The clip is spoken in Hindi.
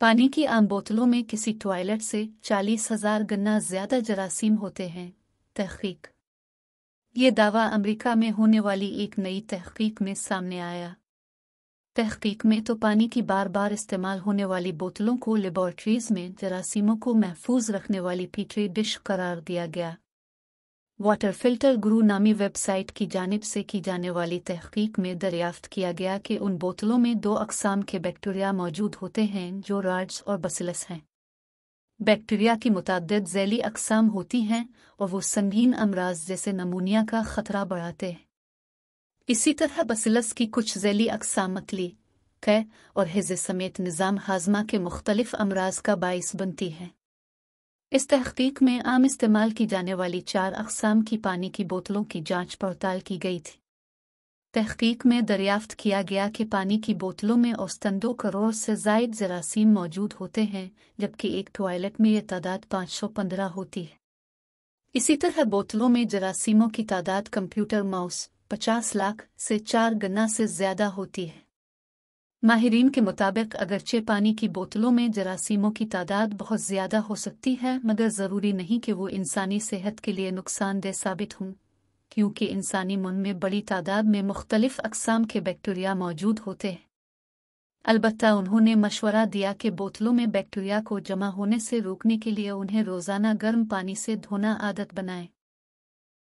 पानी की आम बोतलों में किसी टॉयलेट से चालीस हजार गन्ना ज्यादा जरासीम होते हैं तहकीक ये दावा अमेरिका में होने वाली एक नई तहकीक में सामने आया तहकीक में तो पानी की बार बार इस्तेमाल होने वाली बोतलों को लेबॉरट्रीज में जरासीमों को महफूज रखने वाली पीठरी डिश करार दिया गया वाटर फिल्टर गुरु नामी वेबसाइट की जानब से की जाने वाली तहकीक में दरियाफ्त किया गया कि उन बोतलों में दो अकसाम के बैक्टीरिया मौजूद होते हैं जो राड्स और बसिलस हैं बैक्टीरिया की मुतद झैली अकसाम होती हैं और वो संगीन अमराज जैसे नमूनिया का खतरा बढ़ाते हैं इसी तरह बसिलस की कुछ झैली अकसाम मतली कै और हिज समेत निज़ाम हाजमा के मुख्तलिफ अमराज का बायस बनती हैं इस तहकीक में आम इस्तेमाल की जाने वाली चार अकसाम की पानी की बोतलों की जांच पड़ताल की गई थी तहकीक में दरियाफ्त किया गया कि पानी की बोतलों में औसतन दो करोड़ से जायद जरासीम मौजूद होते हैं जबकि एक टॉयलेट में यह तादाद पाँच सौ पंद्रह होती है इसी तरह बोतलों में जरासीमों की तादाद कंप्यूटर माउस पचास लाख से चार गन्ना से ज्यादा होती है माहरीन के मुताबिक अगरचे पानी की बोतलों में जरासीमों की तादाद बहुत ज़्यादा हो सकती है मगर ज़रूरी नहीं कि वो इंसानी सेहत के लिए नुकसानदेह साबित हों क्योंकि इंसानी मन में बड़ी तादाद में मुख्तलिफ अकसाम के बैक्टीरिया मौजूद होते हैं अलबत् उन्होंने मशवरा दिया कि बोतलों में बैक्टीरिया को जमा होने से रोकने के लिए उन्हें रोज़ाना गर्म पानी से धोना आदत बनाएं